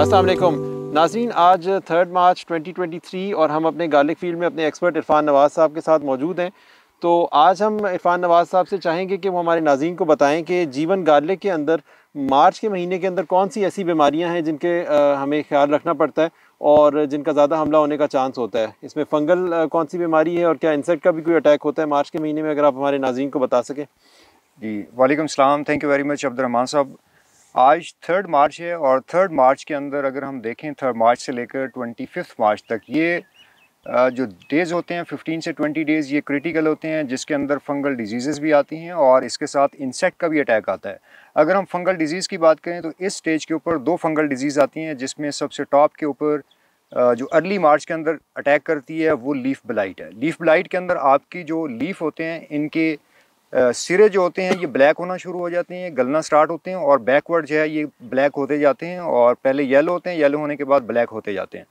असलम नाजीन आज third March 2023 और हम अपने गार्लिक फील्ड में अपने एक्सपर्ट इरफान नवाज़ साहब के साथ मौजूद हैं तो आज हम इरफान नवाज़ साहब से चाहेंगे कि वो हमारे नाजीन को बताएं कि जीवन गार्लिक के अंदर मार्च के महीने के अंदर कौन सी ऐसी बीमारियां हैं जिनके हमें ख्याल रखना पड़ता है और जिनका ज़्यादा हमला होने का चांस होता है इसमें फंगल कौन सी बीमारी है और क्या इंसेक्ट का भी कोई अटैक होता है मार्च के महीने में अगर आप हमारे नाजीन को बता सकें जी वालेकाम thank you very much Abdulrahman साहब आज थर्ड मार्च है और थर्ड मार्च के अंदर अगर हम देखें थर्ड मार्च से लेकर ट्वेंटी फिफ्थ मार्च तक ये जो डेज़ होते हैं 15 से 20 डेज़ ये क्रिटिकल होते हैं जिसके अंदर फंगल डिजीज़ भी आती हैं और इसके साथ इंसेक्ट का भी अटैक आता है अगर हम फंगल डिजीज़ की बात करें तो इस स्टेज के ऊपर दो फंगल डिजीज़ आती हैं जिसमें सबसे टॉप के ऊपर जो अर्ली मार्च के अंदर अटैक करती है वो लीफ ब्लाइट है लीफ ब्लाइट के अंदर आपकी जो लीफ होते हैं इनके सिरे जो होते हैं ये ब्लैक होना शुरू हो जाते हैं गलना स्टार्ट होते हैं और बैकवर्ड जो है ये ब्लैक होते जाते हैं और पहले येलो होते हैं येलो होने के बाद ब्लैक होते जाते हैं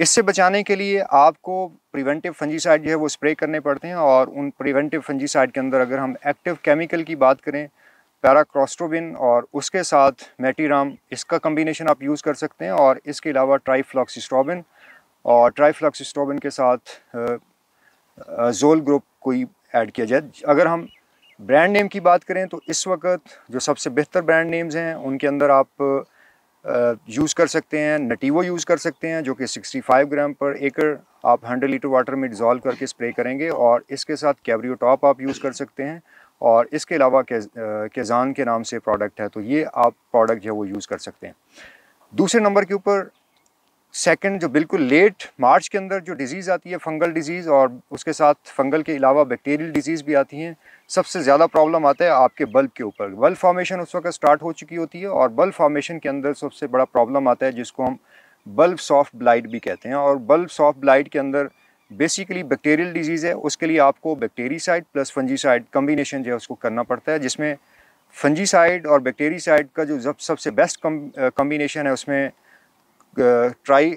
इससे बचाने के लिए आपको प्रिवेंटिव फंजीसाइड जो है वो स्प्रे करने पड़ते हैं और उन प्रिवेंटिव फंजीसाइड के अंदर अगर हम एक्टिव केमिकल की बात करें पैराक्रोस्ट्रोबिन और उसके साथ मेटीराम इसका कम्बिनेशन आप यूज़ कर सकते हैं और इसके अलावा ट्राईफ्लॉक्सिस्ट्रोबिन और ट्राईफ्लॉक्सिस्ट्रोबिन के साथ जोल ग्रुप कोई ऐड किया जाए अगर हम ब्रांड नेम की बात करें तो इस वक्त जो सबसे बेहतर ब्रांड नेम्स हैं उनके अंदर आप यूज़ कर सकते हैं नटीवो यूज़ कर सकते हैं जो कि 65 ग्राम पर एकड़ आप 100 लीटर वाटर में डिज़ोल्व करके स्प्रे करेंगे और इसके साथ कैबरियो टॉप आप यूज़ कर सकते हैं और इसके अलावा केजान के नाम से प्रोडक्ट है तो ये आप प्रोडक्ट जो है वो यूज़ कर सकते हैं दूसरे नंबर के ऊपर सेकंड जो बिल्कुल लेट मार्च के अंदर जो डिज़ीज़ आती है फंगल डिज़ीज़ और उसके साथ फंगल के अलावा बैक्टीरियल डिज़ीज़ भी आती हैं सबसे ज़्यादा प्रॉब्लम आता है आपके बल्ब के ऊपर बल्ब फॉर्मेशन उस वक्त स्टार्ट हो चुकी होती है और बल्ब फार्मेशन के अंदर सबसे बड़ा प्रॉब्लम आता है जिसको हम बल्ब सॉफ्ट ब्लाइट भी कहते हैं और बल्ब सॉफ्ट ब्लाइट के अंदर बेसिकली बैक्टीरियल डिजीज़ है उसके लिए आपको बैक्टीरीसाइड प्लस फंजीसाइड कम्बिनेशन जो है उसको करना पड़ता है जिसमें फंजीसाइड और बैक्टीरीसाइड का जो सबसे बेस्ट कम्बिनेशन है उसमें ट्राई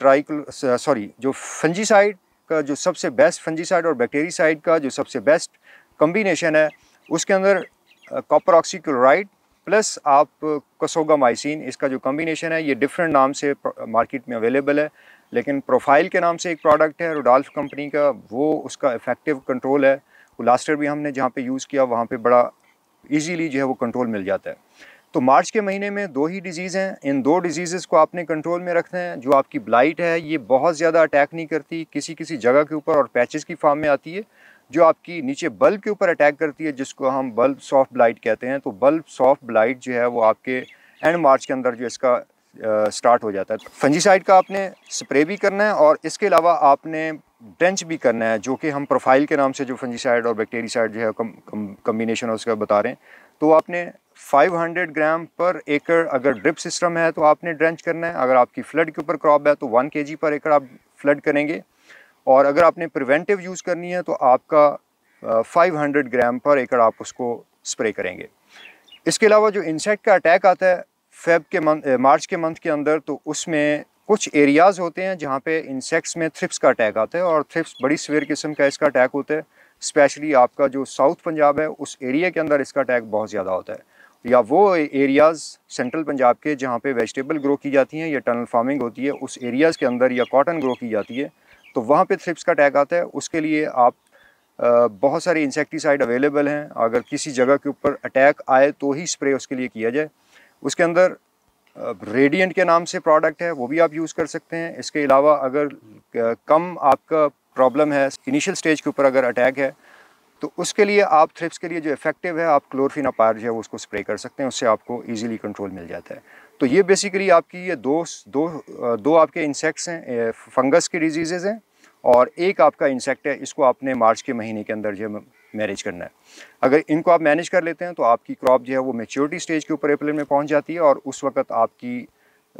ट्राई सॉरी जो फंजीसाइड का जो सबसे बेस्ट फंजीसाइड और बैक्टीरिसाइड का जो सबसे बेस्ट कम्बिनेशन है उसके अंदर कॉपर ऑक्सीक्लोराइड प्लस आप कसोगा माइसिन इसका जो कम्बिनेशन है ये डिफरेंट नाम से मार्केट में अवेलेबल है लेकिन प्रोफाइल के नाम से एक प्रोडक्ट है रोडाल्फ कंपनी का वो उसका इफेक्टिव कंट्रोल है लास्टर भी हमने जहाँ पे यूज़ किया वहाँ पे बड़ा इजीली जो है वो कंट्रोल मिल जाता है तो मार्च के महीने में दो ही डिजीज़ हैं इन दो डिजीज़ को आपने कंट्रोल में रखना है जो आपकी ब्लाइट है ये बहुत ज़्यादा अटैक नहीं करती किसी किसी जगह के ऊपर और पैचेस की फार्म में आती है जो आपकी नीचे बल्ब के ऊपर अटैक करती है जिसको हम बल्ब सॉफ्ट ब्लाइट कहते हैं तो बल्ब सॉफ्ट ब्लाइट जो है वो आपके एंड मार्च के अंदर जो इसका स्टार्ट हो जाता है फंजीसाइड का आपने स्प्रे भी करना है और इसके अलावा आपने ड्रेंच भी करना है जो कि हम प्रोफाइल के नाम से जो फंजीसाइड और बैक्टीरियासाइड जो है कम, कम, कम्बिनेशन उसका बता रहे हैं तो आपने 500 ग्राम पर एकड़ अगर ड्रिप सिस्टम है तो आपने ड्रेंच करना है अगर आपकी फ्लड के ऊपर क्रॉप है तो 1 के पर एकड़ आप फ्लड करेंगे और अगर आपने प्रिवेंटिव यूज़ करनी है तो आपका 500 ग्राम पर एकड़ आप उसको स्प्रे करेंगे इसके अलावा जो इंसेक्ट का अटैक आता है फेब के मंथ मार्च के मंथ के अंदर तो उसमें कुछ एरियाज़ होते हैं जहाँ पर इंसेक्ट्स में थ्रिप्स का अटैक आता है और थ्रिप्स बड़ी सवेर किस्म का इसका अटैक होता है स्पेशली आपका जो साउथ पंजाब है उस एरिया के अंदर इसका अटैक बहुत ज़्यादा होता है या वो एरियाज़ सेंट्रल पंजाब के जहाँ पे वेजिटेबल ग्रो की जाती हैं या टनल फार्मिंग होती है उस एरियाज़ के अंदर या कॉटन ग्रो की जाती है तो वहाँ पे थ्रिप्स का टैग आता है उसके लिए आप बहुत सारे इंसेक्टिसाइड अवेलेबल हैं अगर किसी जगह के ऊपर अटैक आए तो ही स्प्रे उसके लिए किया जाए उसके अंदर रेडियंट के नाम से प्रोडक्ट है वो भी आप यूज़ कर सकते हैं इसके अलावा अगर कम आपका प्रॉब्लम है इनिशियल स्टेज के ऊपर अगर अटैक है तो उसके लिए आप थ्रिप्स के लिए जो इफेक्टिव है आप अपार जो है उसको स्प्रे कर सकते हैं उससे आपको ईजिली कंट्रोल मिल जाता है तो ये बेसिकली आपकी ये दो दो दो आपके इंसेक्ट्स हैं फंगस की डिजीज़ेज हैं और एक आपका इंसेक्ट है इसको आपने मार्च के महीने के अंदर जो मैनेज करना है अगर इनको आप मैनेज कर लेते हैं तो आपकी क्रॉप जो है वो मेच्योरिटी स्टेज के ऊपर अप्रैल में पहुंच जाती है और उस वक्त आपकी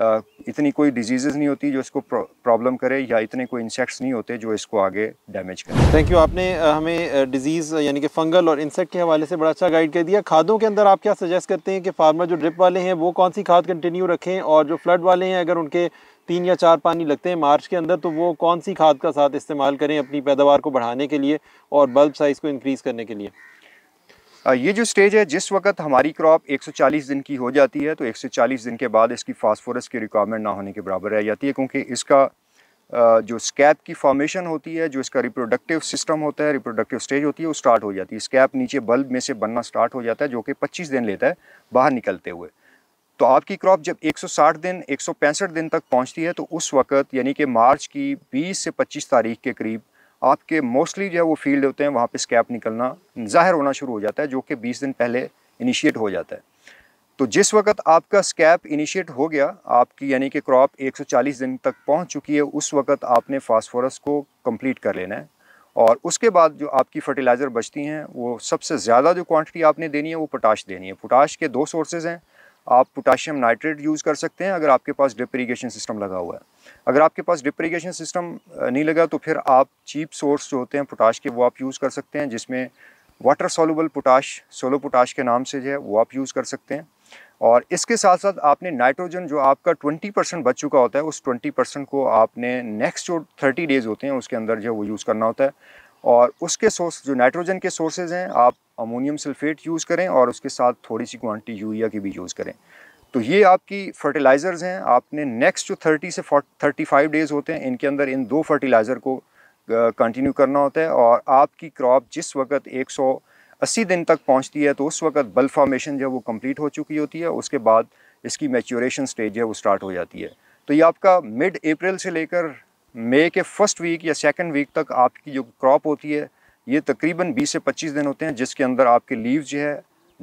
इतनी कोई डिजीजेज नहीं होती जो इसको प्रॉब्लम करे या इतने कोई इंसेक्ट्स नहीं होते जो इसको आगे डैमेज करें थैंक यू आपने हमें डिजीज़ यानी कि फंगल और इंसेक्ट के हवाले से बड़ा अच्छा गाइड कर दिया खादों के अंदर आप क्या सजेस्ट करते हैं कि फार्मर जो ड्रिप वाले हैं वो कौन सी खाद कंटिन्यू रखें और जो फ्लड वाले हैं अगर उनके तीन या चार पानी लगते हैं मार्च के अंदर तो वो कौन सी खाद का साथ इस्तेमाल करें अपनी पैदावार को बढ़ाने के लिए और बल्ब साइज़ को इनक्रीज़ करने के लिए ये जो स्टेज है जिस वक्त हमारी क्रॉप 140 दिन की हो जाती है तो 140 दिन के बाद इसकी फास्फोरस की रिक्वायरमेंट ना होने के बराबर रह जाती है क्योंकि इसका जो स्कैप की फॉर्मेशन होती है जो इसका रिप्रोडक्टिव सिस्टम होता है रिप्रोडक्टिव स्टेज होती है वो स्टार्ट हो जाती है स्कैप नीचे बल्ब में से बनना स्टार्ट हो जाता है जो कि पच्चीस दिन लेता है बाहर निकलते हुए तो आपकी क्रॉप जब 160 दिन एक दिन तक पहुंचती है तो उस वक्त यानी कि मार्च की 20 से 25 तारीख के करीब आपके मोस्टली जो है वो फील्ड होते हैं वहाँ पे स्कैप निकलना ज़ाहिर होना शुरू हो जाता है जो कि 20 दिन पहले इनिशिएट हो जाता है तो जिस वक्त आपका स्कैप इनिशिएट हो गया आपकी यानी कि क्रॉप 140 दिन तक पहुँच चुकी है उस वक्त आपने फास्फोरस को कम्प्लीट कर लेना है और उसके बाद जो आपकी फर्टिलाइज़र बचती हैं वो सबसे ज़्यादा जो क्वान्टिटी आपने देनी है वो पोटाश देनी है पोटाश के दो सोर्सेज हैं आप पोटाशियम नाइट्रेट यूज़ कर सकते हैं अगर आपके पास ड्रिप इरीगेशन सिस्टम लगा हुआ है अगर आपके पास ड्रिप इरीगेशन सिस्टम नहीं लगा तो फिर आप चीप सोर्स जो होते हैं पोटाश के वो आप यूज़ कर सकते हैं जिसमें water soluble potash solo potash के नाम से जो है वो आप यूज़ कर सकते हैं और इसके साथ साथ आपने नाइट्रोजन जो आपका 20 परसेंट बच चुका होता है उस 20 परसेंट को आपने नेक्स्ट जो 30 डेज़ होते हैं उसके अंदर जो है वो यूज़ करना होता है और उसके सोर्स जो नाइट्रोजन के सोर्सेज हैं आप अमोनियम सल्फेट यूज़ करें और उसके साथ थोड़ी सी क्वांटिटी यूरिया की भी यूज़ करें तो ये आपकी फर्टिलाइज़र्स हैं आपने नेक्स्ट जो 30 से 35 डेज़ होते हैं इनके अंदर इन दो फर्टिलाइज़र को कंटिन्यू करना होता है और आपकी क्रॉप जिस वक्त 180 दिन तक पहुंचती है तो उस वक्त बल फॉर्मेशन जो वो कंप्लीट हो चुकी होती है उसके बाद इसकी मेच्योरेशन स्टेज है वो स्टार्ट हो जाती है तो ये आपका मिड अप्रैल से लेकर मई के फर्स्ट वीक या सेकेंड वीक तक आपकी जो क्रॉप होती है ये तकरीबन 20 से 25 दिन होते हैं जिसके अंदर आपके लीव जो है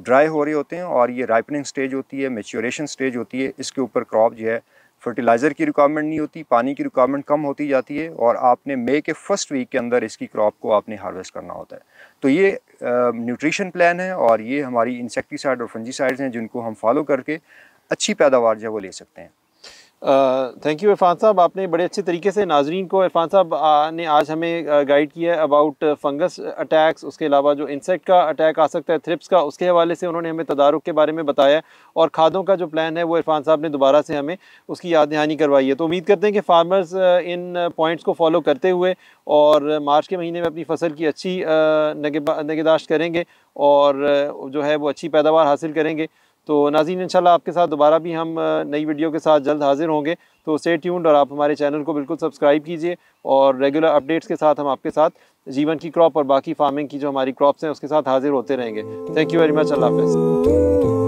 ड्राई हो रहे होते हैं और ये राइपनिंग स्टेज होती है मेच्योरेशन स्टेज होती है इसके ऊपर क्रॉप जो है फर्टिलाइज़र की रिक्वायरमेंट नहीं होती पानी की रिक्वायरमेंट कम होती जाती है और आपने मई के फर्स्ट वीक के अंदर इसकी क्रॉप को आपने हार्वेस्ट करना होता है तो ये न्यूट्रिशन प्लान है और ये हमारी इंसेक्टीसाइड और फंजीसाइड्स हैं जिनको हम फॉलो करके अच्छी पैदावार जो है वो ले सकते हैं थैंक यू इरफान साहब आपने बड़े अच्छे तरीके से नाजरीन को इरफान साहब ने आज हमें गाइड किया है अबाउट फंगस अटैक्स उसके अलावा जो इंसेक्ट का अटैक आ सकता है थ्रिप्स का उसके हवाले से उन्होंने हमें तदारक के बारे में बताया और खादों का जो प्लान है वो इरफान साहब ने दोबारा से हमें उसकी याद दहानी करवाई है तो उम्मीद करते हैं कि फार्मर्स इन पॉइंट्स को फॉलो करते हुए और मार्च के महीने में अपनी फसल की अच्छी नगेदाश्त करेंगे और जो है वो अच्छी पैदावार हासिल करेंगे तो नाजीन इंशाल्लाह आपके साथ दोबारा भी हम नई वीडियो के साथ जल्द हाजिर होंगे तो स्टे ट्यून्ड और आप हमारे चैनल को बिल्कुल सब्सक्राइब कीजिए और रेगुलर अपडेट्स के साथ हम आपके साथ जीवन की क्रॉप और बाकी फार्मिंग की जो हमारी क्रॉप्स हैं उसके साथ हाजिर होते रहेंगे thank you very much Allah हाफिज़